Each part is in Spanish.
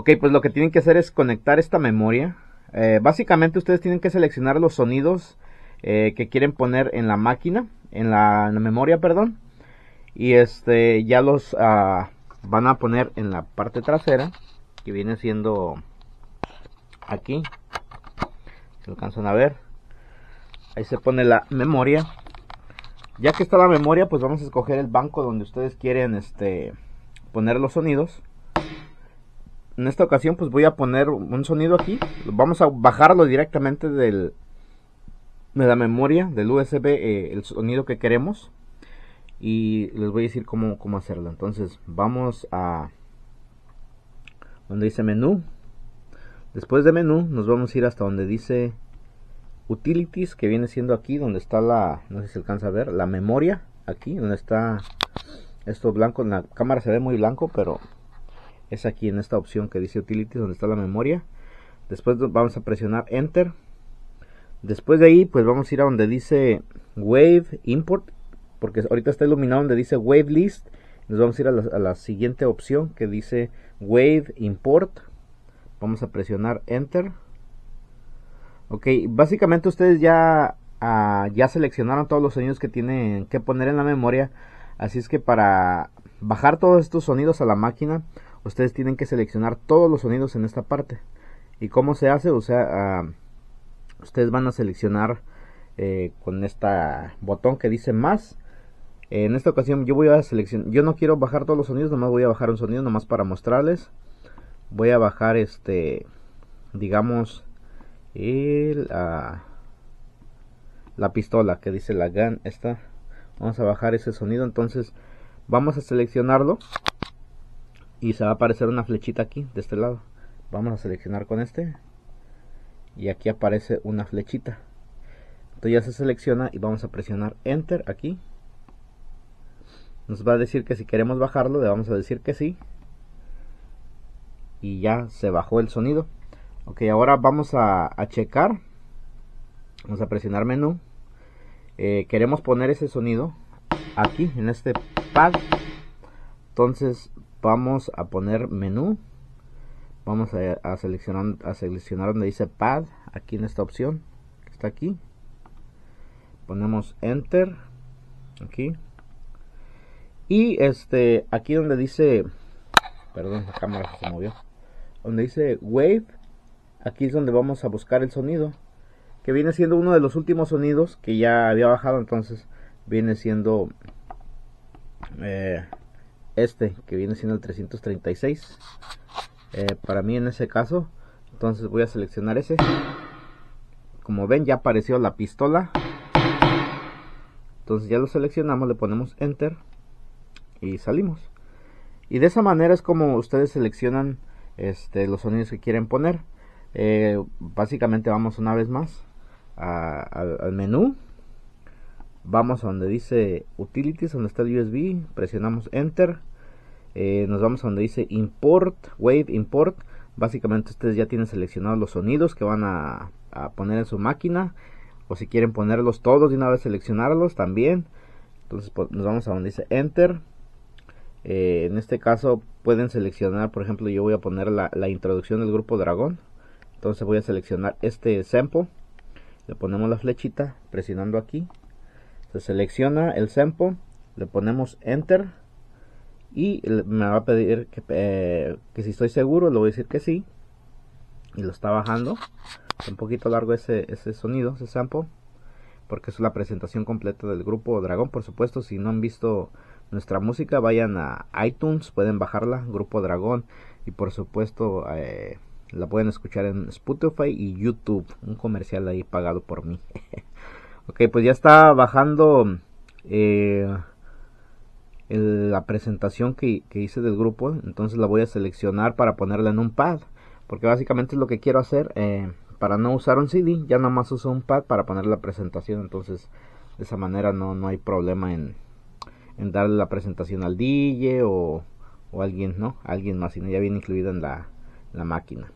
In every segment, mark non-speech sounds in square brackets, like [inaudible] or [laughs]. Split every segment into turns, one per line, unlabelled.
Ok, pues lo que tienen que hacer es conectar esta memoria. Eh, básicamente ustedes tienen que seleccionar los sonidos eh, que quieren poner en la máquina, en la, memoria, perdón. Y este ya los ah, van a poner en la parte trasera, que viene siendo aquí. Se alcanzan a ver. Ahí se pone la memoria. Ya que está la memoria, pues vamos a escoger el banco donde ustedes quieren este, poner los sonidos en esta ocasión pues voy a poner un sonido aquí. Vamos a bajarlo directamente del, de la memoria del USB, eh, el sonido que queremos. Y les voy a decir cómo, hacerlo. Entonces vamos a donde dice menú. Después de menú nos vamos a ir hasta donde dice utilities, que viene siendo aquí donde está la, no sé si alcanza a ver, la memoria. Aquí donde está esto blanco, en la cámara se ve muy blanco, pero es aquí en esta opción que dice Utilities donde está la memoria. Después vamos a presionar Enter. Después de ahí, pues vamos a ir a donde dice Wave Import, porque ahorita está iluminado donde dice Wave List. Nos vamos a ir a la, siguiente opción que dice Wave Import. Vamos a presionar Enter. Ok, básicamente ustedes ya, ah, ya seleccionaron todos los sonidos que tienen que poner en la memoria. Así es que para bajar todos estos sonidos a la máquina, ustedes tienen que seleccionar todos los sonidos en esta parte. ¿Y cómo se hace? O sea, ah, ustedes van a seleccionar eh, con este botón que dice más. en esta ocasión yo voy a seleccionar, yo no quiero bajar todos los sonidos, nomás voy a bajar un sonido, nomás para mostrarles. Voy a bajar este, digamos, ah, la pistola que dice la GAN, esta. Vamos a bajar ese sonido, entonces vamos a seleccionarlo y se va a aparecer una flechita aquí de este lado vamos a seleccionar con este y aquí aparece una flechita entonces ya se selecciona y vamos a presionar enter aquí nos va a decir que si queremos bajarlo le vamos a decir que sí y ya se bajó el sonido ok ahora vamos a, checar vamos a presionar menú eh, queremos poner ese sonido aquí en este pad entonces vamos a poner menú vamos a, seleccionar a seleccionar donde dice pad aquí en esta opción está aquí ponemos enter aquí y este aquí donde dice perdón la cámara se movió donde dice wave aquí es donde vamos a buscar el sonido que viene siendo uno de los últimos sonidos que ya había bajado entonces viene siendo eh, este que viene siendo el 336 eh, para mí en ese caso entonces voy a seleccionar ese como ven ya apareció la pistola entonces ya lo seleccionamos le ponemos enter y salimos y de esa manera es como ustedes seleccionan este, los sonidos que quieren poner eh, básicamente vamos una vez más al menú vamos a donde dice utilities donde está el USB presionamos enter eh, nos vamos a donde dice import, wave import. Básicamente ustedes ya tienen seleccionados los sonidos que van a, poner en su máquina. O si quieren ponerlos todos y una vez seleccionarlos también. Entonces pues, nos vamos a donde dice enter. Eh, en este caso pueden seleccionar, por ejemplo, yo voy a poner la, la introducción del grupo dragón. Entonces voy a seleccionar este sample. Le ponemos la flechita presionando aquí. Se selecciona el sample. Le ponemos enter y me va a pedir eh, que, si estoy seguro le voy a decir que sí y lo está bajando un poquito largo ese, sonido ese sample porque es la presentación completa del grupo dragón por supuesto si no han visto nuestra música vayan a iTunes pueden bajarla grupo dragón y por supuesto eh, la pueden escuchar en Spotify y YouTube un comercial ahí pagado por mí [laughs] ok pues ya está bajando eh, la presentación que, hice del grupo, entonces la voy a seleccionar para ponerla en un pad, porque básicamente es lo que quiero hacer eh, para no usar un CD, ya nada más uso un pad para poner la presentación, entonces de esa manera no, no hay problema en, darle la presentación al DJ o, o alguien, ¿no? Alguien más, sino ya viene incluida en la, máquina.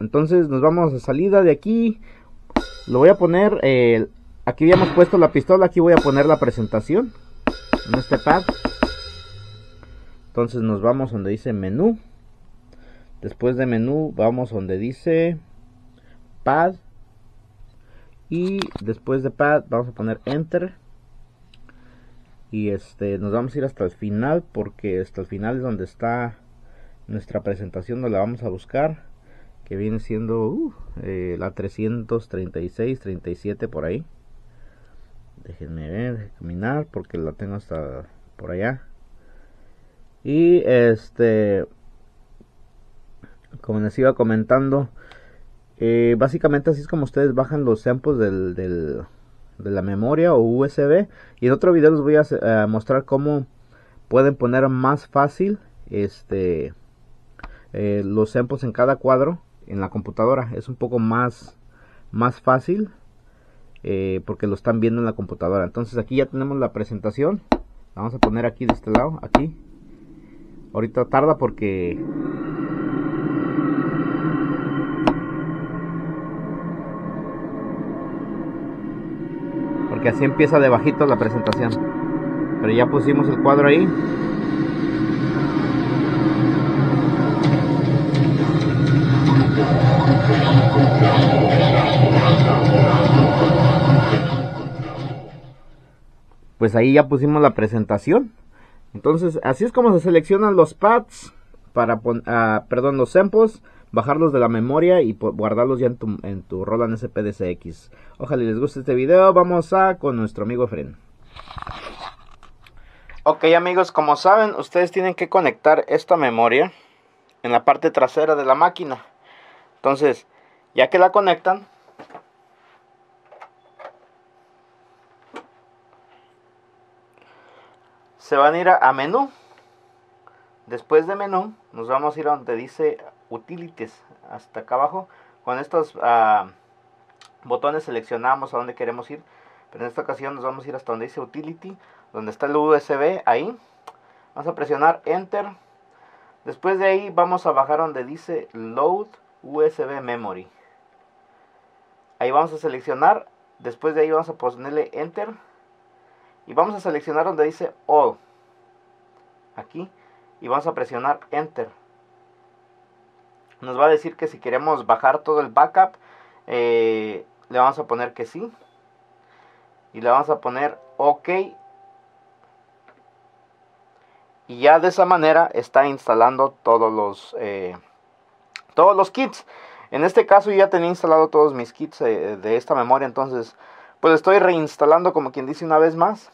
entonces nos vamos a salida de aquí. Lo voy a poner, eh, aquí habíamos puesto la pistola, aquí voy a poner la presentación. En este pad, Entonces nos vamos donde dice menú. Después de menú vamos donde dice pad. Y después de pad vamos a poner enter. Y este nos vamos a ir hasta el final porque hasta el final es donde está nuestra presentación. donde la vamos a buscar. Que viene siendo uh, eh, la 336, 37 por ahí déjenme ver, caminar porque la tengo hasta por allá. Y este, como les iba comentando, eh, básicamente así es como ustedes bajan los samples de la memoria o USB. Y en otro video les voy a, eh, mostrar cómo pueden poner más fácil este eh, los samples en cada cuadro en la computadora. Es un poco más, más fácil eh, porque lo están viendo en la computadora. Entonces aquí ya tenemos la presentación. vamos a poner aquí de este lado, aquí. Ahorita tarda porque porque así empieza de bajito la presentación. Pero ya pusimos el cuadro ahí. pues ahí ya pusimos la presentación. Entonces, así es como se seleccionan los pads para poner ah, perdón, los samples, bajarlos de la memoria y guardarlos ya en tu, en Roland SPDCX. Ojalá les guste este video. Vamos a con nuestro amigo Fren. Ok amigos, como saben, ustedes tienen que conectar esta memoria en la parte trasera de la máquina. Entonces, ya que la conectan, se van a ir a, menú. Después de menú, nos vamos a ir a donde dice utilities, hasta acá abajo. Con estos ah, botones seleccionamos a donde queremos ir. Pero en esta ocasión nos vamos a ir hasta donde dice utility, donde está el USB, ahí. Vamos a presionar enter. Después de ahí vamos a bajar donde dice load USB memory. Ahí vamos a seleccionar. Después de ahí vamos a ponerle enter y vamos a seleccionar donde dice all aquí y vamos a presionar enter nos va a decir que si queremos bajar todo el backup eh, le vamos a poner que sí y le vamos a poner ok y ya de esa manera está instalando todos los eh, todos los kits en este caso ya tenía instalado todos mis kits eh, de esta memoria entonces pues estoy reinstalando como quien dice una vez más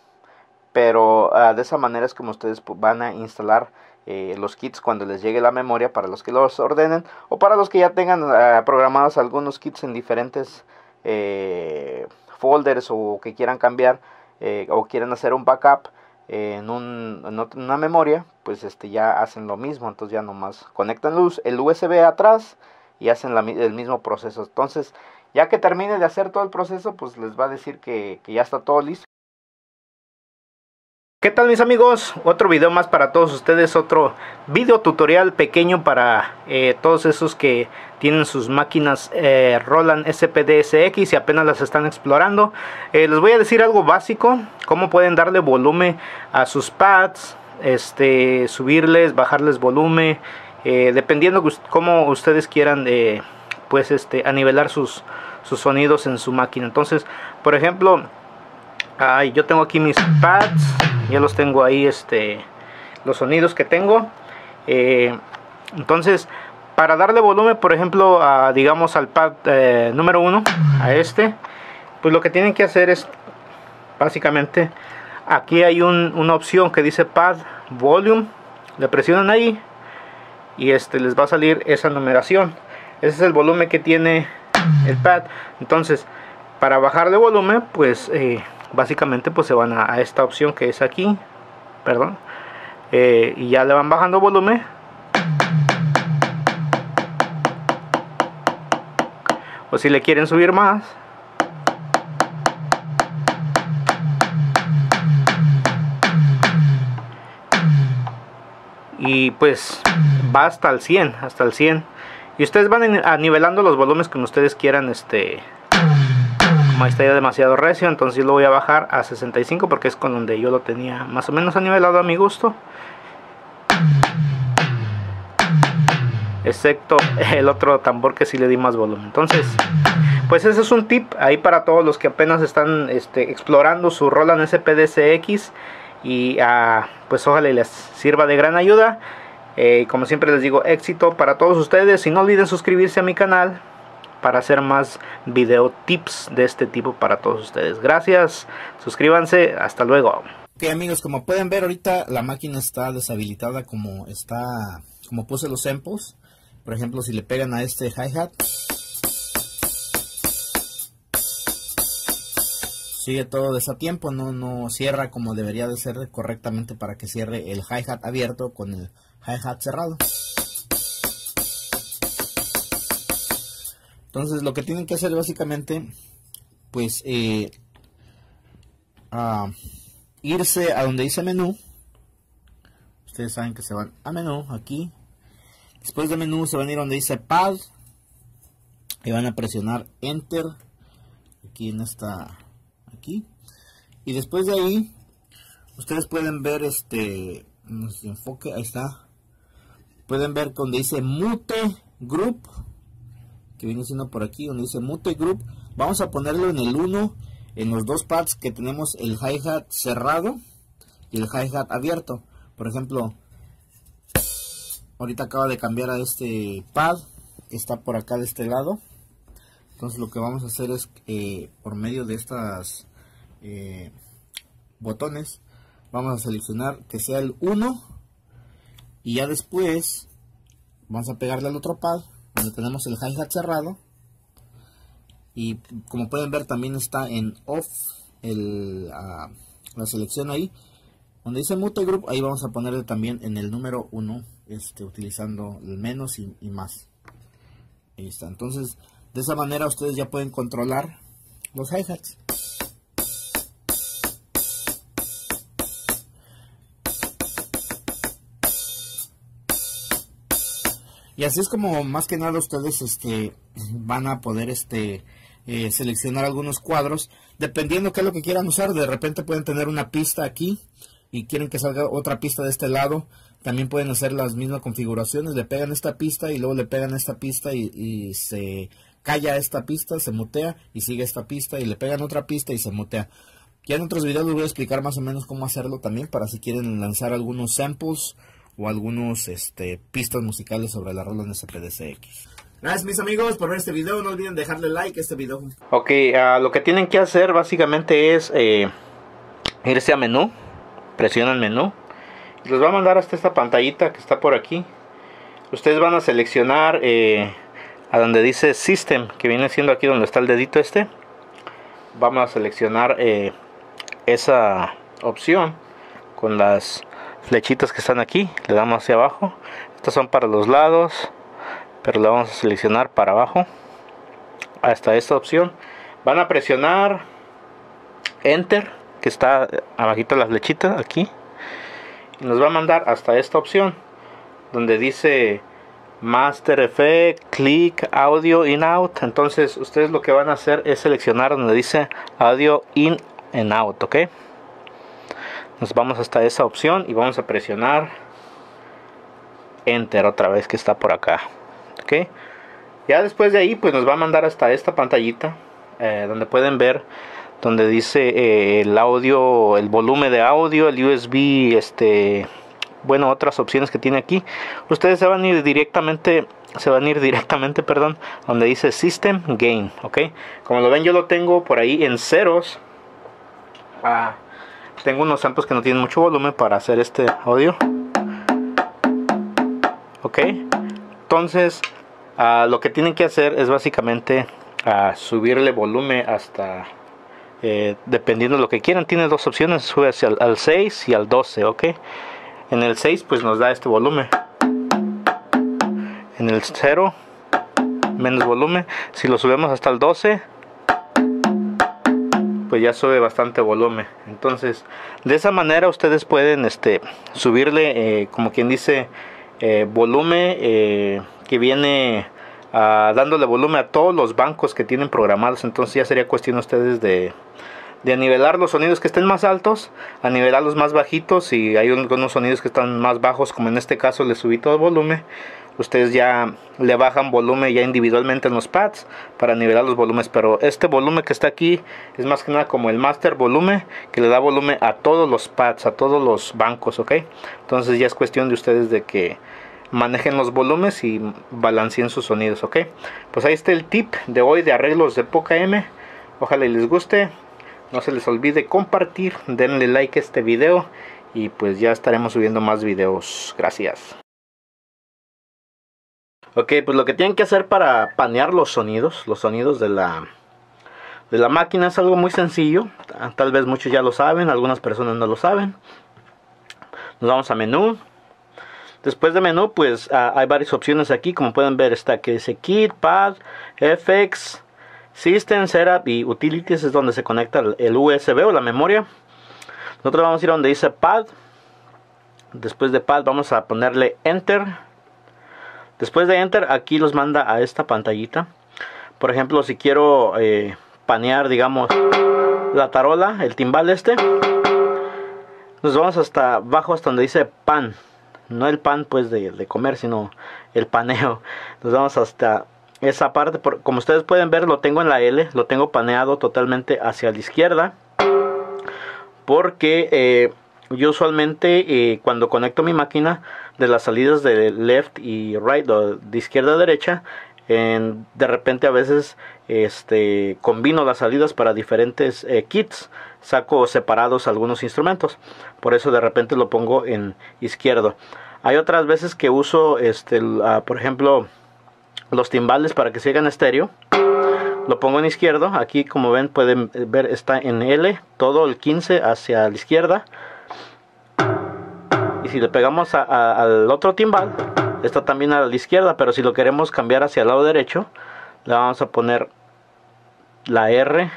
pero ah, de esa manera es como ustedes van a instalar eh, los kits cuando les llegue la memoria para los que los ordenen o para los que ya tengan ah, programados algunos kits en diferentes eh, folders o que quieran cambiar eh, o quieran hacer un backup en, una memoria pues este ya hacen lo mismo entonces ya nomás conectan el USB atrás y hacen el mismo proceso entonces ya que termine de hacer todo el proceso pues les va a decir que ya está todo listo ¿Qué tal mis amigos? Otro video más para todos ustedes, otro video tutorial pequeño para eh, todos esos que tienen sus máquinas eh, Roland sx y apenas las están explorando. Eh, les voy a decir algo básico, cómo pueden darle volumen a sus pads, este, subirles, bajarles volumen, eh, dependiendo cómo ustedes quieran pues este, anivelar sus, sus sonidos en su máquina. Entonces, por ejemplo yo tengo aquí mis pads, ya los tengo ahí, este, los sonidos que tengo. Eh, entonces, para darle volumen, por ejemplo, a, digamos al pad eh, número uno a este, pues lo que tienen que hacer es, básicamente, aquí hay una opción que dice pad volume, le presionan ahí y este les va a salir esa numeración. Ese es el volumen que tiene el pad. Entonces, para bajar de volumen, pues... Eh, básicamente pues se van a, esta opción que es aquí perdón eh, y ya le van bajando volumen o si le quieren subir más y pues va hasta el 100 hasta el 100 y ustedes van a nivelando los volúmenes como ustedes quieran este está ya demasiado recio, entonces lo voy a bajar a 65 porque es con donde yo lo tenía más o menos anivelado a mi gusto. Excepto el otro tambor que sí le di más volumen. Entonces, pues ese es un tip ahí para todos los que apenas están este, explorando su Roland SPDCX y ah, pues ojalá les sirva de gran ayuda. Eh, como siempre les digo, éxito para todos ustedes y no olviden suscribirse a mi canal para hacer más video tips de este tipo para todos ustedes. Gracias, suscríbanse, hasta luego. Ok amigos, como pueden ver ahorita la máquina está deshabilitada como está, como puse los samples. Por ejemplo, si le pegan a este hi-hat, sigue todo desatiempo, no, no cierra como debería de ser correctamente para que cierre el hi-hat abierto con el hi-hat cerrado. Entonces lo que tienen que hacer básicamente, pues eh, irse a donde dice menú. Ustedes saben que se van a menú aquí. Después de menú se van a ir donde dice pad. Y van a presionar enter. Aquí en esta. Aquí. Y después de ahí. Ustedes pueden ver este. enfoque. Ahí está. Pueden ver donde dice mute group que viene siendo por aquí donde dice mute group vamos a ponerlo en el 1 en los dos pads que tenemos el hi-hat cerrado y el hi-hat abierto por ejemplo ahorita acaba de cambiar a este pad que está por acá de este lado entonces lo que vamos a hacer es eh, por medio de estas eh, botones vamos a seleccionar que sea el 1 y ya después vamos a pegarle al otro pad donde tenemos el hi-hat cerrado. Y como pueden ver también está en off ah, la selección ahí. Donde dice mute group, ahí vamos a ponerle también en el número 1, este, utilizando el menos y, y más. Ahí está. Entonces, de esa manera ustedes ya pueden controlar los hi-hats. Y así es como más que nada ustedes este, van a poder este, eh, seleccionar algunos cuadros, dependiendo qué es lo que quieran usar. De repente pueden tener una pista aquí y quieren que salga otra pista de este lado. También pueden hacer las mismas configuraciones, le pegan esta pista y luego le pegan esta pista y, y se calla esta pista, se mutea y sigue esta pista y le pegan otra pista y se mutea. Ya en otros videos les voy a explicar más o menos cómo hacerlo también para si quieren lanzar algunos samples o algunos este, pistas musicales sobre la rola en SPDCX. Gracias mis amigos por ver este video, no olviden dejarle like a este video. Ok, ah, lo que tienen que hacer básicamente es eh, irse a menú, presionan menú, y los va a mandar hasta esta pantallita que está por aquí. Ustedes van a seleccionar eh, a donde dice System, que viene siendo aquí donde está el dedito este. Vamos a seleccionar eh, esa opción con las flechitas que están aquí le damos hacia abajo estas son para los lados pero le vamos a seleccionar para abajo hasta esta opción van a presionar enter que está abajito la flechita aquí y nos va a mandar hasta esta opción donde dice master effect click audio in out entonces ustedes lo que van a hacer es seleccionar donde dice audio in and out ok nos vamos hasta esa opción y vamos a presionar enter otra vez que está por acá ok ya después de ahí pues nos va a mandar hasta esta pantallita eh, donde pueden ver donde dice eh, el audio el volumen de audio el usb este bueno otras opciones que tiene aquí ustedes se van a ir directamente se van a ir directamente [laughs] perdón donde dice system gain ok como lo ven yo lo tengo por ahí en ceros ah, tengo unos samples que no tienen mucho volumen para hacer este audio ok entonces ah, lo que tienen que hacer es básicamente ah, subirle volumen hasta eh, dependiendo de lo que quieran tiene dos opciones sube hacia el, al 6 y al 12 ok en el 6 pues nos da este volumen en el 0 menos volumen si lo subimos hasta el 12 pues ya sube bastante volumen. Entonces, de esa manera ustedes pueden este, subirle, eh, como quien dice, eh, volumen eh, que viene ah, dándole volumen a todos los bancos que tienen programados. Entonces ya sería cuestión ustedes de, de nivelar los sonidos que estén más altos, a nivelar los más bajitos y hay algunos sonidos que están más bajos, como en este caso le subí todo el volumen, ustedes ya le bajan volumen ya individualmente en los pads para nivelar los volúmenes pero este volumen que está aquí es más que nada como el master volumen que le da volumen a todos los pads a todos los bancos ok entonces ya es cuestión de ustedes de que manejen los volúmenes y balanceen sus sonidos ok pues ahí está el tip de hoy de arreglos de poca m ojalá les guste no se les olvide compartir denle like a este video y pues ya estaremos subiendo más videos gracias Ok, pues lo que tienen que hacer para panear los sonidos, los sonidos de la, de la máquina es algo muy sencillo. Ah, tal vez muchos ya lo saben, algunas personas no lo saben. Nos vamos a menú. Después de menú, pues ah, hay varias opciones aquí. Como pueden ver, está que dice Kit, Pad, FX, System, Setup y Utilities. Es donde se conecta el USB o la memoria. Nosotros vamos a ir a donde dice Pad. Después de Pad, vamos a ponerle Enter Después de Enter, aquí los manda a esta pantallita. Por ejemplo, si quiero eh, panear, digamos, la tarola, el timbal este, nos vamos hasta abajo, hasta donde dice pan. No el pan, pues, de, comer, sino el paneo. Nos vamos hasta esa parte. como ustedes pueden ver, lo tengo en la L, lo tengo paneado totalmente hacia la izquierda. Porque... Eh, yo usualmente eh, cuando conecto mi máquina de las salidas de left y right o de izquierda a derecha, de repente a veces este, combino las salidas para diferentes eh, kits, saco separados algunos instrumentos, por eso de repente lo pongo en izquierdo. Hay otras veces que uso, este, ah, por ejemplo, los timbales para que sigan estéreo. Lo pongo en izquierdo, aquí como ven pueden eh, ver está en L, todo el 15 hacia la izquierda si le pegamos al otro timbal, está también a la izquierda, pero si lo queremos cambiar hacia el lado derecho, le vamos a poner la R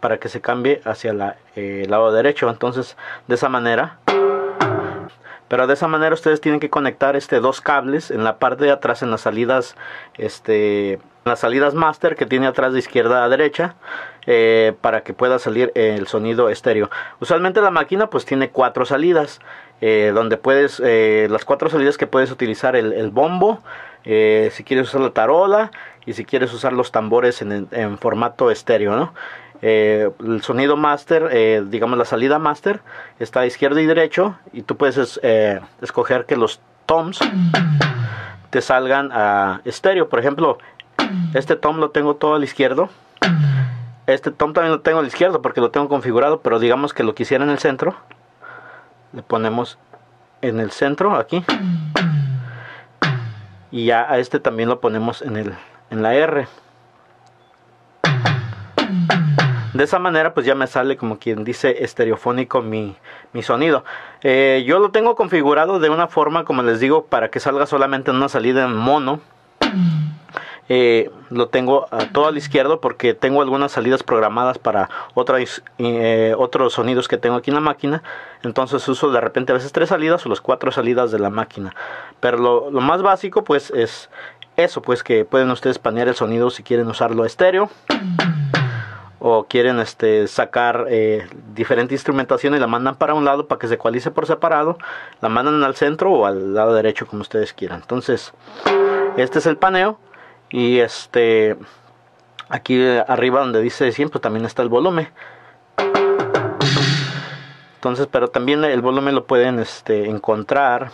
para que se cambie hacia el eh, lado derecho. Entonces, de esa manera... Pero de esa manera ustedes tienen que conectar este dos cables en la parte de atrás, en las salidas este, las salidas master que tiene atrás de izquierda a derecha eh, para que pueda salir el sonido estéreo usualmente la máquina pues tiene cuatro salidas eh, donde puedes eh, las cuatro salidas que puedes utilizar el, bombo si quieres usar la tarola y si quieres usar los tambores en, formato estéreo el sonido master, digamos la salida master, está a izquierda y derecho y tú puedes escoger que los toms te salgan a estéreo. Por ejemplo, este tom lo tengo todo al izquierdo. Este tom también lo tengo al izquierdo porque lo tengo configurado, pero digamos que lo quisiera en el centro. Le ponemos en el centro, aquí. Y ya a este también lo ponemos en, el, en la R. De esa manera pues ya me sale como quien dice estereofónico mi, sonido. Eh, yo lo tengo configurado de una forma, como les digo, para que salga solamente en una salida en mono eh, lo tengo a todo al izquierdo porque tengo algunas salidas programadas para otras, eh, otros sonidos que tengo aquí en la máquina. Entonces uso de repente a veces tres salidas o las cuatro salidas de la máquina. Pero lo, lo más básico pues es eso, pues que pueden ustedes panear el sonido si quieren usarlo a estéreo o quieren este, sacar eh, diferente instrumentación y la mandan para un lado para que se cualice por separado, la mandan al centro o al lado derecho como ustedes quieran. Entonces, este es el paneo. Y este, aquí eh, arriba donde dice siempre pues también está el volumen. Entonces, pero también el volumen lo pueden este, encontrar.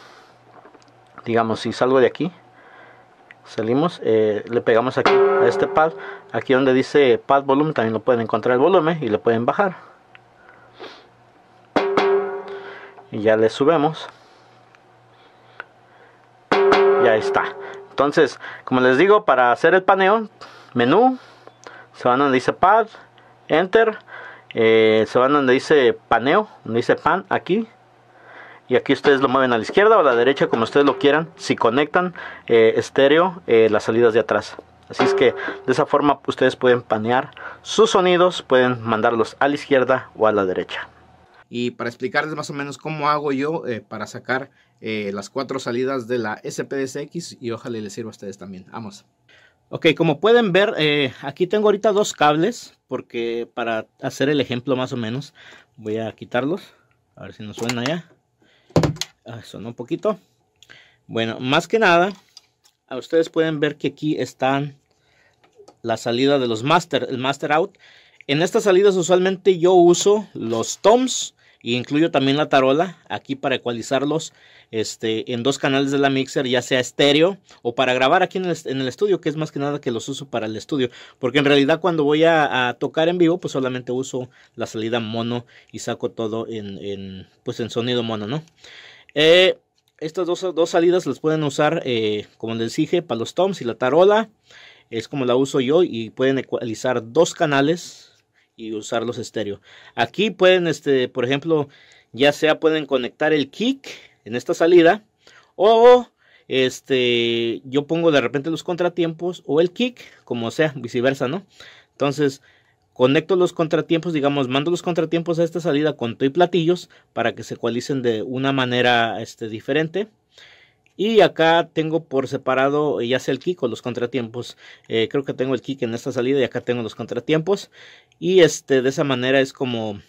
Digamos, si salgo de aquí, salimos, eh, le pegamos aquí a este pad. Aquí donde dice pad volumen, también lo pueden encontrar el volumen y lo pueden bajar. Y ya le subimos. Ya está entonces como les digo para hacer el paneo menú se van donde dice pad enter eh, se van donde dice paneo donde dice pan aquí y aquí ustedes lo mueven a la izquierda o a la derecha como ustedes lo quieran si conectan eh, estéreo eh, las salidas de atrás así es que de esa forma ustedes pueden panear sus sonidos pueden mandarlos a la izquierda o a la derecha y para explicarles más o menos cómo hago yo eh, para sacar eh, las cuatro salidas de la SPDSX y ojalá les sirva a ustedes también. Vamos. Ok, como pueden ver, eh, aquí tengo ahorita dos cables porque para hacer el ejemplo más o menos voy a quitarlos. A ver si nos suena ya. Ah, sonó un poquito. Bueno, más que nada, a ustedes pueden ver que aquí están la salida de los master, el master out. En estas salidas usualmente yo uso los toms y incluyo también la tarola aquí para ecualizarlos este, en dos canales de la mixer, ya sea estéreo o para grabar aquí en el, en el, estudio, que es más que nada que los uso para el estudio, porque en realidad cuando voy a, tocar en vivo, pues solamente uso la salida mono y saco todo en, en pues en sonido mono, ¿no? Eh, estas dos, dos, salidas las pueden usar, eh, como les dije, para los toms y la tarola. Es como la uso yo y pueden ecualizar dos canales y usar los estéreo. Aquí pueden, este, por ejemplo, ya sea pueden conectar el kick en esta salida o este, yo pongo de repente los contratiempos o el kick, como sea, viceversa, ¿no? Entonces, conecto los contratiempos, digamos, mando los contratiempos a esta salida con y platillos para que se ecualicen de una manera este, diferente. Y acá tengo por separado ya sea el kick o los contratiempos. Eh, creo que tengo el kick en esta salida y acá tengo los contratiempos. Y este, de esa manera es como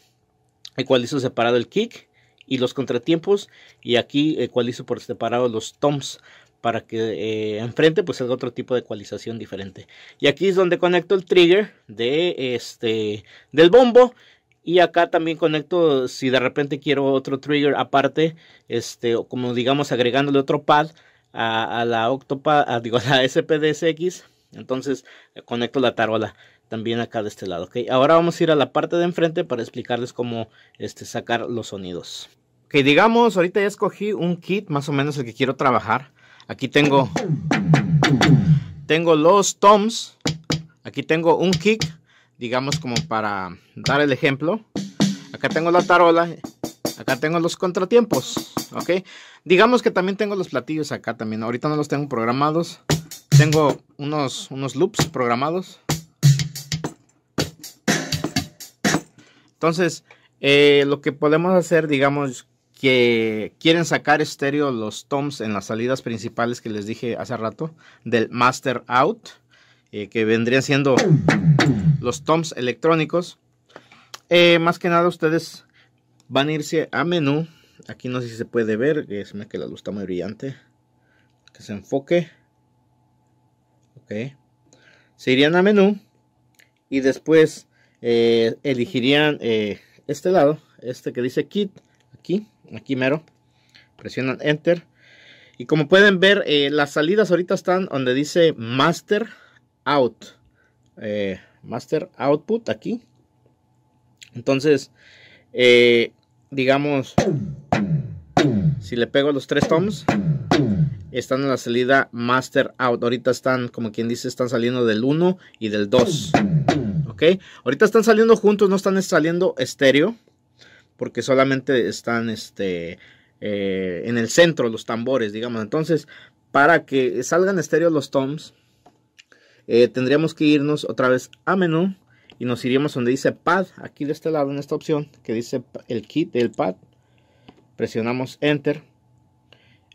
ecualizo separado el kick y los contratiempos. Y aquí ecualizo por separado los toms para que eh, enfrente pues haga otro tipo de ecualización diferente. Y aquí es donde conecto el trigger de este del bombo y acá también conecto, si de repente quiero otro trigger aparte, este, como digamos agregándole otro pad a, la Octopad, digo, [laughs] la SPDSX, entonces conecto la tarola también acá de este lado. Ahora vamos a ir a la parte de enfrente para explicarles cómo este, sacar los sonidos. Ok, digamos, ahorita ya escogí un kit, más o menos el que quiero trabajar. Aquí tengo, tengo los toms, aquí tengo un kick, digamos como para dar el ejemplo, acá tengo la tarola, acá tengo los contratiempos, ¿ok? Digamos que también tengo los platillos acá también, ahorita no los tengo programados, tengo unos, unos loops programados. Entonces, eh, lo que podemos hacer, digamos, que quieren sacar estéreo los toms en las salidas principales que les dije hace rato del master out eh, que vendrían siendo los toms electrónicos. Eh, más que nada ustedes van a irse a menú. Aquí no sé si se puede ver, que que la luz está muy brillante. Que se enfoque. Ok. Se irían a menú y después eh, elegirían este lado, este que dice kit, aquí, aquí mero. Presionan enter. Y como pueden ver, las salidas ahorita están donde dice master out eh, master output aquí entonces eh, digamos si le pego los tres toms están en la salida master out ahorita están como quien dice están saliendo del 1 y del 2 ok ahorita están saliendo juntos no están saliendo estéreo porque solamente están este eh, en el centro los tambores digamos entonces para que salgan estéreo los toms eh, tendríamos que irnos otra vez a menú y nos iríamos donde dice pad, aquí de este lado en esta opción que dice el kit del pad, presionamos enter,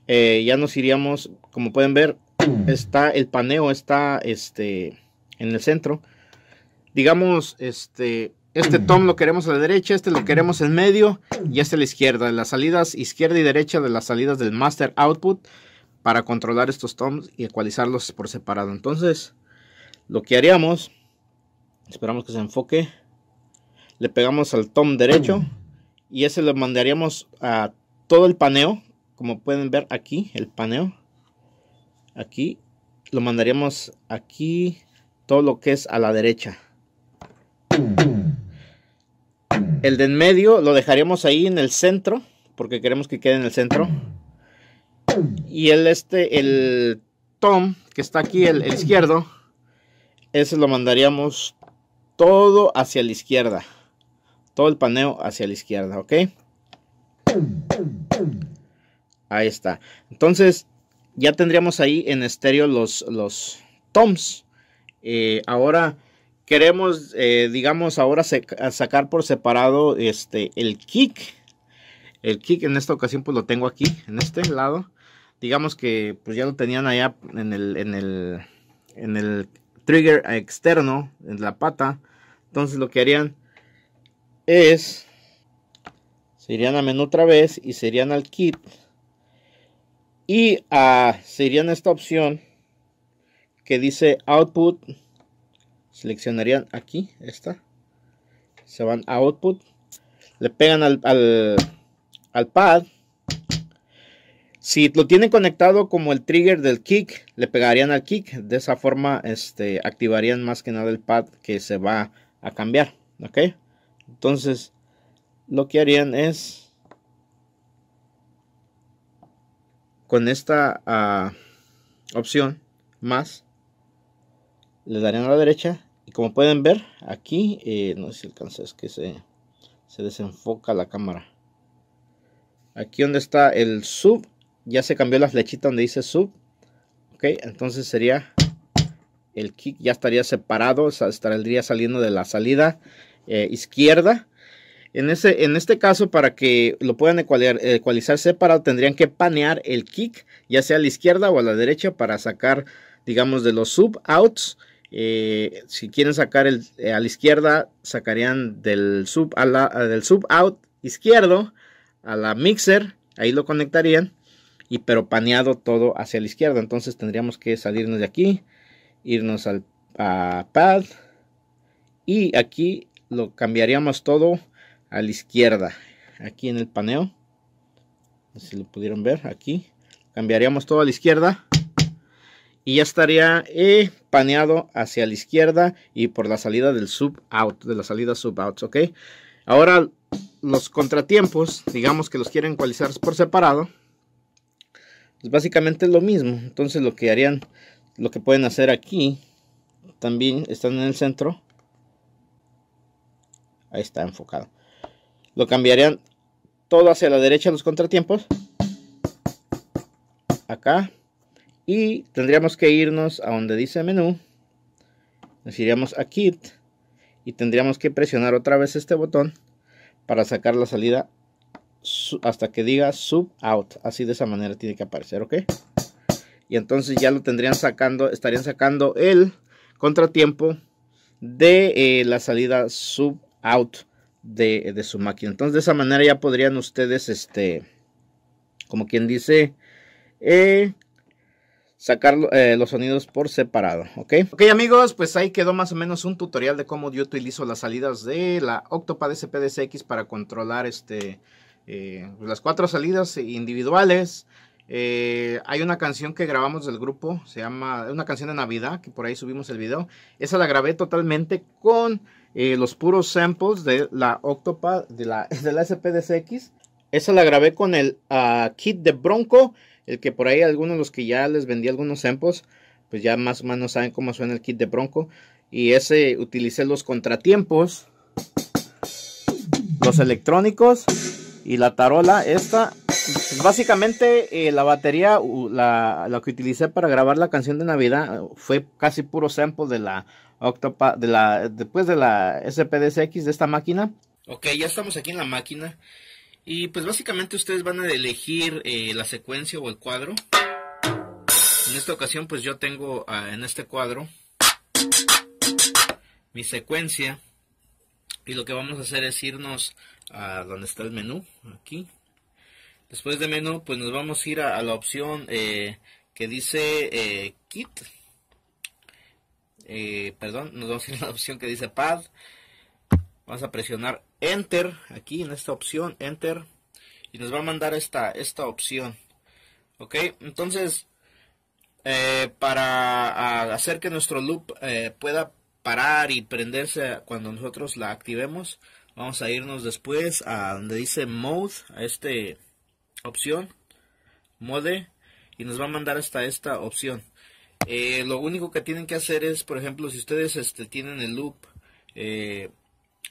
eh, ya nos iríamos, como pueden ver, [clears throat] está el paneo, está este, en el centro, digamos, este, este tom lo queremos a la derecha, este lo queremos en medio y este a la izquierda. Las salidas izquierda y derecha de las salidas del master output para controlar estos toms y ecualizarlos por separado. Entonces, lo que haríamos, esperamos que se enfoque, le pegamos al tom derecho y ese lo mandaríamos a todo el paneo, como pueden ver aquí, el paneo, aquí, lo mandaríamos aquí, todo lo que es a la derecha. El de en medio lo dejaríamos ahí en el centro, porque queremos que quede en el centro. Y el este, el tom, que está aquí, el, el izquierdo, ese lo mandaríamos todo hacia la izquierda. Todo el paneo hacia la izquierda, ¿ok? Ahí está. Entonces, ya tendríamos ahí en estéreo los, los toms. Eh, ahora queremos, eh, digamos, ahora sacar por separado este, el kick. El kick en esta ocasión pues lo tengo aquí, en este lado. Digamos que pues ya lo tenían allá en el, en el, en el trigger externo en la pata. Entonces lo que harían es, se irían a menú otra vez y se irían al kit. Y a, ah, se irían a esta opción que dice output. Seleccionarían aquí, esta. Se van a output. Le pegan al, al, al pad si lo tienen conectado como el trigger del kick, le pegarían al kick. De esa forma este, activarían más que nada el pad que se va a cambiar. ¿Ok? Entonces, lo que harían es... Con esta ah, opción más, le darían a la derecha. Y como pueden ver, aquí, eh, no sé si alcanza, es que se, se desenfoca la cámara. Aquí donde está el sub, ya se cambió la flechita donde dice sub. Ok, entonces sería el kick ya estaría separado, estaría saliendo de la salida eh, izquierda. En, ese, en este caso, para que lo puedan ecualizar, separado, tendrían que panear el kick, ya sea a la izquierda o a la derecha, para sacar, digamos, de los sub-outs. Eh, si quieren sacar el, eh, a la izquierda, sacarían del sub, del sub out izquierdo a la mixer, ahí lo conectarían y pero paneado todo hacia la izquierda. Entonces tendríamos que salirnos de aquí, irnos al pad y aquí lo cambiaríamos todo a la izquierda. Aquí en el paneo, si lo pudieron ver, aquí cambiaríamos todo a la izquierda y ya estaría eh, paneado hacia la izquierda y por la salida del sub out, de la salida sub out, ¿ok? Ahora los contratiempos, digamos que los quieren ecualizar por separado es pues, básicamente es lo mismo. Entonces lo que harían, lo que pueden hacer aquí, también están en el centro. Ahí está enfocado. Lo cambiarían todo hacia la derecha los contratiempos. Acá. Y tendríamos que irnos a donde dice menú. Nos iríamos a kit. Y tendríamos que presionar otra vez este botón para sacar la salida hasta que diga sub out. Así de esa manera tiene que aparecer, ¿ok? Y entonces ya lo tendrían sacando, estarían sacando el contratiempo de eh, la salida sub out de, su máquina. Entonces de esa manera ya podrían ustedes, este, como quien dice, eh, sacar eh, los sonidos por separado, ¿ok? Ok amigos, pues ahí quedó más o menos un tutorial de cómo yo utilizo las salidas de la Octopad SPDCX para controlar este eh, pues, las cuatro salidas individuales. Eh, hay una canción que grabamos del grupo, se llama una canción de Navidad, que por ahí subimos el video. Esa la grabé totalmente con eh, los puros samples de la Octopad, de la, [laughs] de la SPDCX. Esa la grabé con el ah, kit de Bronco, el que por ahí algunos los que ya les vendí algunos samples, pues ya más o menos saben cómo suena el kit de Bronco. Y ese utilicé los contratiempos, los electrónicos y la tarola, esta, básicamente eh, la batería, la, que utilicé para grabar la canción de Navidad, eh, fue casi puro sample de la Octopa, de la, después de la spdsx de esta máquina. Ok, ya estamos aquí en la máquina. Y pues básicamente ustedes van a elegir eh, la secuencia o el cuadro. En esta ocasión pues yo tengo ah, en este cuadro mi secuencia. Y lo que vamos a hacer es irnos a donde está el menú, aquí. Después de menú, pues nos vamos a ir a, la opción eh, que dice eh, Kit. Eh, perdón, nos vamos a ir a la opción que dice Pad. Vamos a presionar Enter, aquí en esta opción, Enter. Y nos va a mandar esta, esta opción. Ok, entonces, para hacer que nuestro loop pueda parar y prenderse cuando nosotros la activemos, Vamos a irnos después a donde dice mode, a esta opción, mode, y nos va a mandar hasta esta opción. Eh, lo único que tienen que hacer es, por ejemplo, si ustedes este, tienen el loop, eh,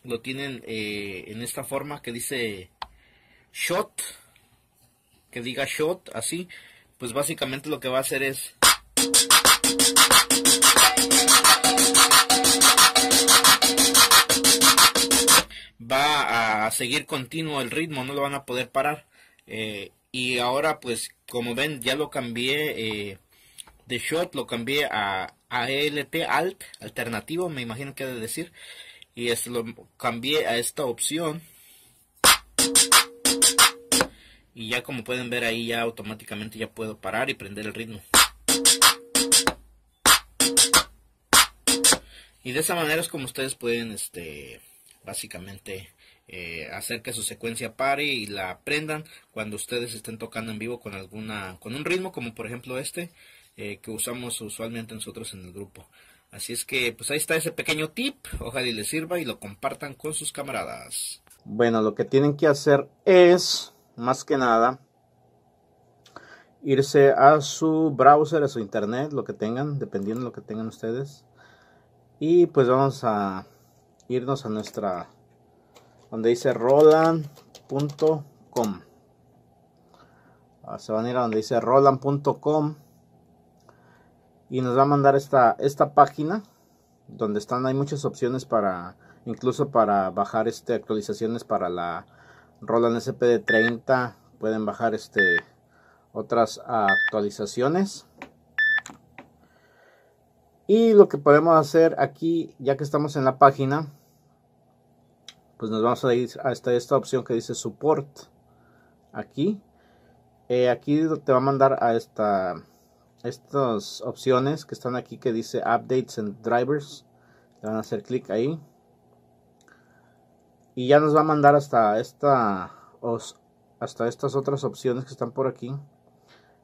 lo tienen eh, en esta forma que dice shot, que diga shot, así, pues básicamente lo que va a hacer es... va a seguir continuo el ritmo, no lo van a poder parar. Eh, y ahora pues como ven ya lo cambié eh, de shot, lo cambié a ALT, e alt, alternativo me imagino que ha de decir. Y lo cambié a esta opción. Y ya como pueden ver ahí ya automáticamente ya puedo parar y prender el ritmo. Y de esa manera es como ustedes pueden este, básicamente eh, hacer que su secuencia pare y la aprendan cuando ustedes estén tocando en vivo con alguna con un ritmo como por ejemplo este eh, que usamos usualmente nosotros en el grupo así es que pues ahí está ese pequeño tip ojalá y les sirva y lo compartan con sus camaradas bueno lo que tienen que hacer es más que nada irse a su browser a su internet lo que tengan dependiendo de lo que tengan ustedes y pues vamos a irnos a nuestra donde dice roland.com ah, se van a ir a donde dice roland.com y nos va a mandar esta, esta página donde están hay muchas opciones para incluso para bajar este actualizaciones para la Roland de 30 pueden bajar este otras actualizaciones y lo que podemos hacer aquí, ya que estamos en la página, pues nos vamos a ir hasta esta opción que dice support. Aquí, eh, aquí te va a mandar a esta, estas opciones que están aquí que dice updates and drivers. Le van a hacer clic ahí. Y ya nos va a mandar hasta esta, hasta estas otras opciones que están por aquí.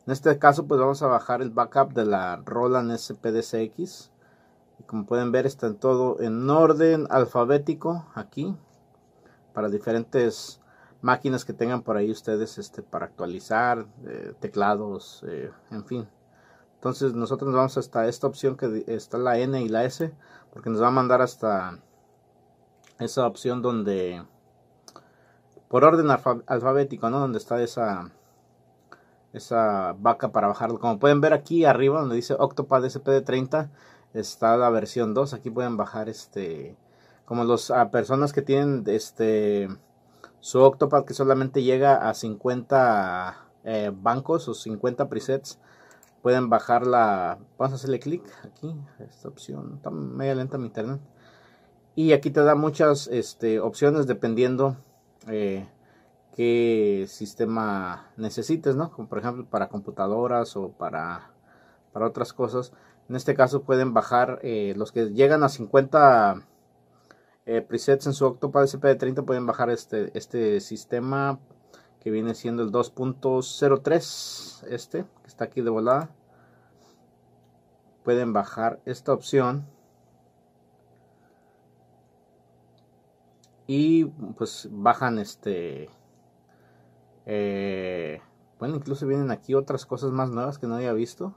En este caso pues vamos a bajar el backup de la Roland SPDCX. Y como pueden ver está en todo en orden alfabético aquí. Para diferentes máquinas que tengan por ahí ustedes este, para actualizar, eh, teclados, eh, en fin. Entonces nosotros nos vamos hasta esta opción que está la N y la S, porque nos va a mandar hasta esa opción donde, por orden alfabético, ¿no? Donde está esa, esa vaca para bajarlo. Como pueden ver aquí arriba donde dice Octopad de 30 está la versión 2. Aquí pueden bajar este como los a personas que tienen este su Octopad que solamente llega a 50 eh, bancos o 50 presets pueden bajar la vamos a hacerle clic aquí esta opción está media lenta mi internet y aquí te da muchas este, opciones dependiendo eh, qué sistema necesites, ¿no? Como por ejemplo para computadoras o para, para otras cosas. En este caso pueden bajar eh, los que llegan a 50 eh, presets en su Octopad de 30 pueden bajar este, este sistema que viene siendo el 2.03 este que está aquí de volada pueden bajar esta opción y pues bajan este eh, bueno, incluso vienen aquí otras cosas más nuevas que no había visto.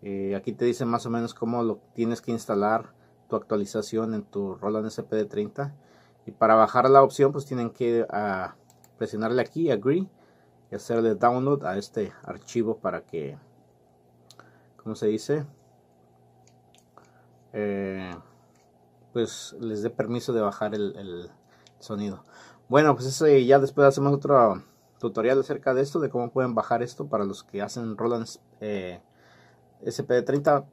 Eh, aquí te dicen más o menos cómo lo tienes que instalar tu actualización en tu Roland SPD30. Y para bajar la opción, pues tienen que ah, presionarle aquí, Agree, y hacerle download a este archivo para que, ¿cómo se dice? Eh, pues les dé permiso de bajar el, sonido. Bueno, pues eso ya después hacemos otro tutorial acerca de esto, de cómo pueden bajar esto para los que hacen Roland eh, SPD30.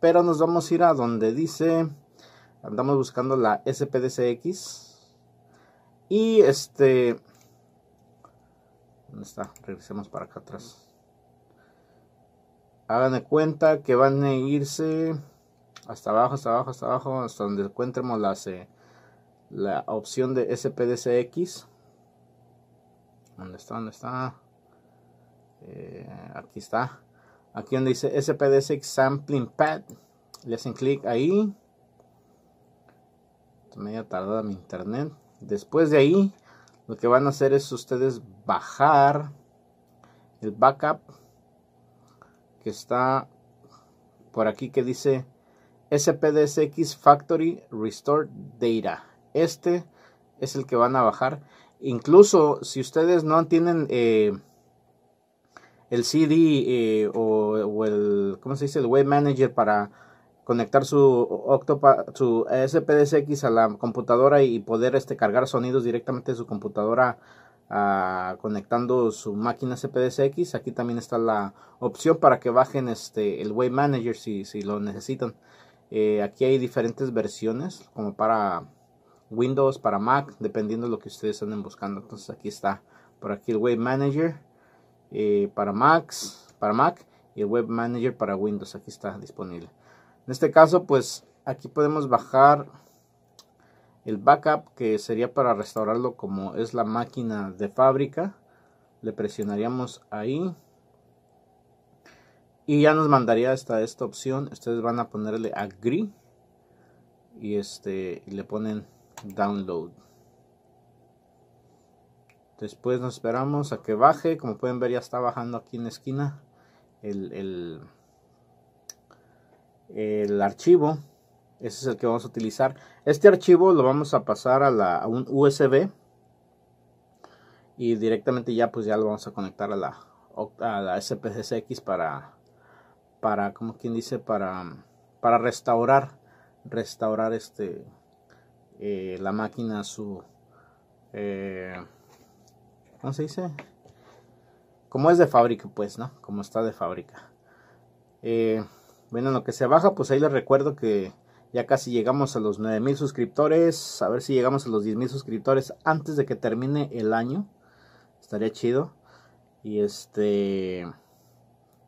Pero nos vamos a ir a donde dice, andamos buscando la SPDCX. Y este... ¿Dónde está? Regresemos para acá atrás. Hagan de cuenta que van a irse hasta abajo, hasta abajo, hasta abajo, hasta donde encuentremos la eh, la opción de SPDCX. ¿Dónde está? ¿Dónde está? Eh, aquí está. Aquí donde dice SPDSX Sampling Pad. Le hacen clic ahí. Media tardada mi internet. Después de ahí, lo que van a hacer es ustedes bajar el backup que está por aquí que dice SPDSX Factory Restore Data. Este es el que van a bajar. Incluso si ustedes no tienen eh, el CD eh, o, el, ¿cómo se dice? El Web Manager para conectar su Octopa, su a la computadora y poder este, cargar sonidos directamente de su computadora ah, conectando su máquina SPDSX. Aquí también está la opción para que bajen este, el Web Manager si, si lo necesitan. Eh, aquí hay diferentes versiones como para Windows, para Mac, dependiendo de lo que ustedes anden buscando. Entonces aquí está, por aquí el Web Manager eh, para, Macs, para Mac y el Web Manager para Windows. Aquí está disponible. En este caso, pues aquí podemos bajar el backup que sería para restaurarlo como es la máquina de fábrica. Le presionaríamos ahí. Y ya nos mandaría esta esta opción. Ustedes van a ponerle agree. Y este y le ponen download. Después nos esperamos a que baje. Como pueden ver ya está bajando aquí en la esquina el, el, archivo. Ese es el que vamos a utilizar. Este archivo lo vamos a pasar a, la, un USB. Y directamente ya pues ya lo vamos a conectar a la, a la para, para, como quien dice, para, para restaurar, restaurar este, eh, la máquina su... Eh, ¿Cómo se dice? Como es de fábrica, pues, ¿no? Como está de fábrica. Eh, bueno, en lo que se baja, pues ahí les recuerdo que ya casi llegamos a los 9000 suscriptores. A ver si llegamos a los 10000 suscriptores antes de que termine el año. Estaría chido. Y este.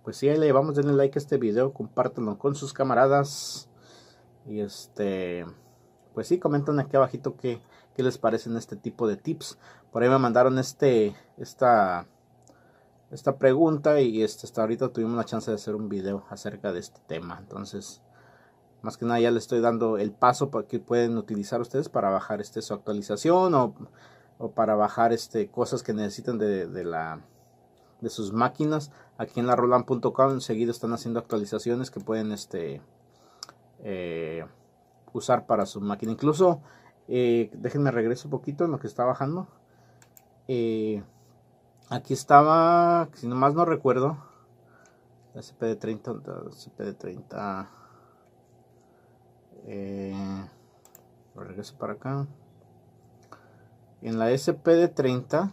Pues sí, ahí le llevamos, denle like a este video, compártanlo con sus camaradas. Y este pues sí, comentan aquí abajito qué, qué les parecen este tipo de tips. Por ahí me mandaron este, esta, esta pregunta y este, hasta ahorita tuvimos la chance de hacer un video acerca de este tema. Entonces, más que nada ya les estoy dando el paso para que pueden utilizar ustedes para bajar este, su actualización o, para bajar este, cosas que necesitan de, la de sus máquinas aquí en la roland.com seguido están haciendo actualizaciones que pueden este eh, usar para su máquina. Incluso, eh, déjenme regreso un poquito en lo que está bajando. Eh, aquí estaba, si no más no recuerdo, la de 30 la de 30 eh, regreso para acá. En la SP de 30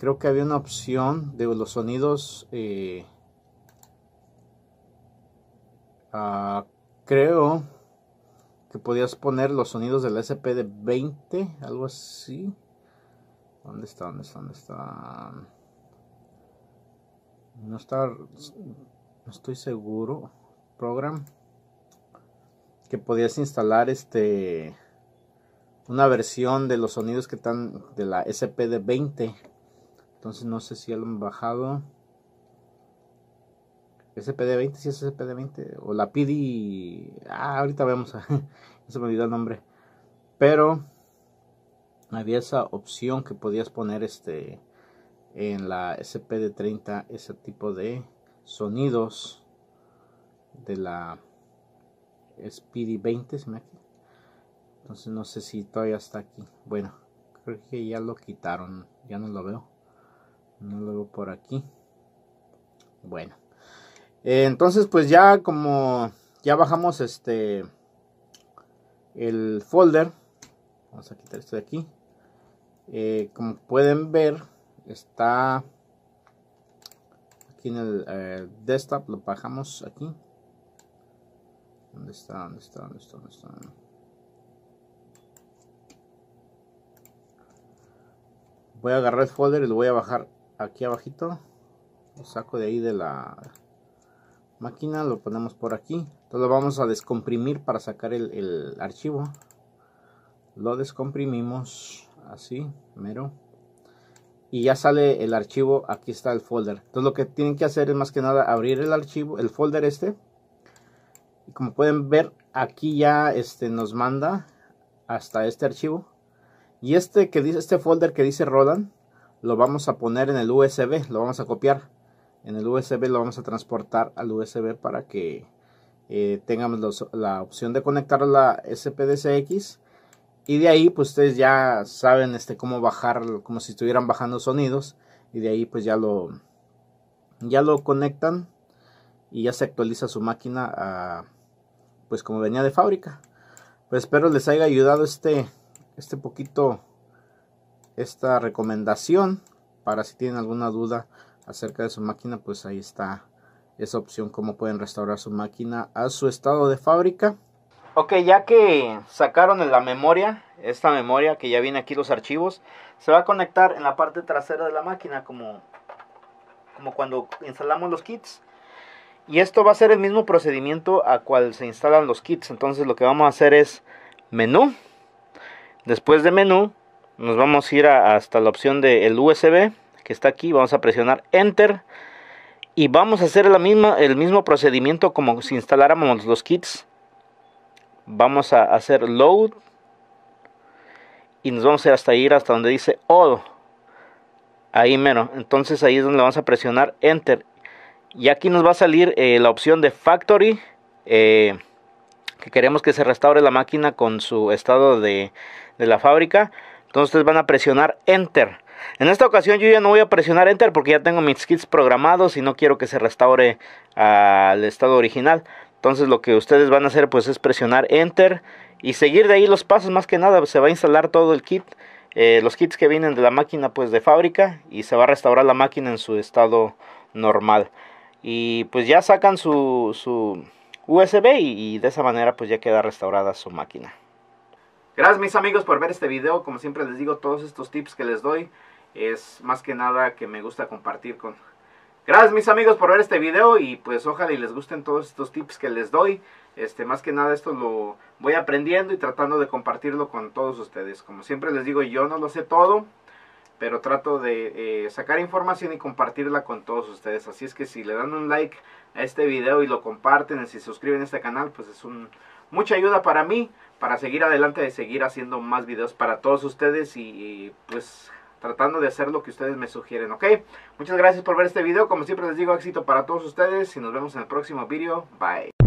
creo que había una opción de los sonidos ah, creo que podías poner los sonidos la SP de 20, algo así. ¿Dónde está? ¿Dónde está? ¿Dónde No está, no estoy seguro. Program que podías instalar este una versión de los sonidos que están de la SP de 20. Entonces no sé si lo han bajado. SPD20, si es SPD20, o la PD. Ah, ahorita vemos, [laughs] se me olvidó el nombre. Pero había esa opción que podías poner este en la SPD30 ese tipo de sonidos de la SPD20 se me Entonces no sé si todavía está aquí. Bueno, creo que ya lo quitaron, ya no lo veo. No lo veo por aquí. Bueno. Eh, entonces, pues ya como ya bajamos este el folder, vamos a quitar esto de aquí. Eh, como pueden ver, está aquí en el eh, desktop, lo bajamos aquí. ¿Dónde está? ¿Dónde está? ¿Dónde está? ¿Dónde está? Voy a agarrar el folder y lo voy a bajar aquí abajito. Lo saco de ahí de la máquina, lo ponemos por aquí. Entonces lo vamos a descomprimir para sacar el, archivo. Lo descomprimimos así, mero. Y ya sale el archivo, aquí está el folder. Entonces lo que tienen que hacer es más que nada abrir el archivo, el folder este. Y como pueden ver, aquí ya este, nos manda hasta este archivo. Y este que dice este folder que dice Roland, lo vamos a poner en el USB, lo vamos a copiar en el USB lo vamos a transportar al USB para que eh, tengamos la opción de conectar a la SPDCX y de ahí pues ustedes ya saben este cómo bajar como si estuvieran bajando sonidos y de ahí pues ya lo ya lo conectan y ya se actualiza su máquina pues como venía de fábrica pues espero les haya ayudado este este poquito esta recomendación para si tienen alguna duda acerca de su máquina, pues ahí está esa opción, como pueden restaurar su máquina a su estado de fábrica. Ok, ya que sacaron en la memoria, esta memoria que ya viene aquí los archivos, se va a conectar en la parte trasera de la máquina, como, como cuando instalamos los kits. Y esto va a ser el mismo procedimiento a cual se instalan los kits. Entonces lo que vamos a hacer es menú. Después de menú, nos vamos a ir hasta la opción del USB que está aquí, vamos a presionar Enter y vamos a hacer la misma, el mismo procedimiento como si instaláramos los kits. Vamos a hacer Load y nos vamos a ir hasta ir hasta donde dice All. Ahí menos. Entonces ahí es donde vamos a presionar Enter. Y aquí nos va a salir eh, la opción de Factory. Eh, que queremos que se restaure la máquina con su estado de, de la fábrica. Entonces van a presionar Enter. En esta ocasión yo ya no voy a presionar Enter porque ya tengo mis kits programados y no quiero que se restaure al estado original. Entonces lo que ustedes van a hacer pues es presionar Enter y seguir de ahí los pasos más que nada. Se va a instalar todo el kit, eh, los kits que vienen de la máquina pues de fábrica y se va a restaurar la máquina en su estado normal. Y pues ya sacan su, USB y, de esa manera pues ya queda restaurada su máquina. Gracias mis amigos por ver este video, como siempre les digo todos estos tips que les doy es más que nada que me gusta compartir con... Gracias mis amigos por ver este video y pues ojalá y les gusten todos estos tips que les doy. Este, más que nada esto lo voy aprendiendo y tratando de compartirlo con todos ustedes. Como siempre les digo, yo no lo sé todo, pero trato de eh, sacar información y compartirla con todos ustedes. Así es que si le dan un like a este video y lo comparten y si suscriben a este canal, pues es un, mucha ayuda para mí, para seguir adelante, de seguir haciendo más videos para todos ustedes y pues tratando de hacer lo que ustedes me sugieren, ¿ok? Muchas gracias por ver este video, como siempre les digo, éxito para todos ustedes y nos vemos en el próximo video, bye.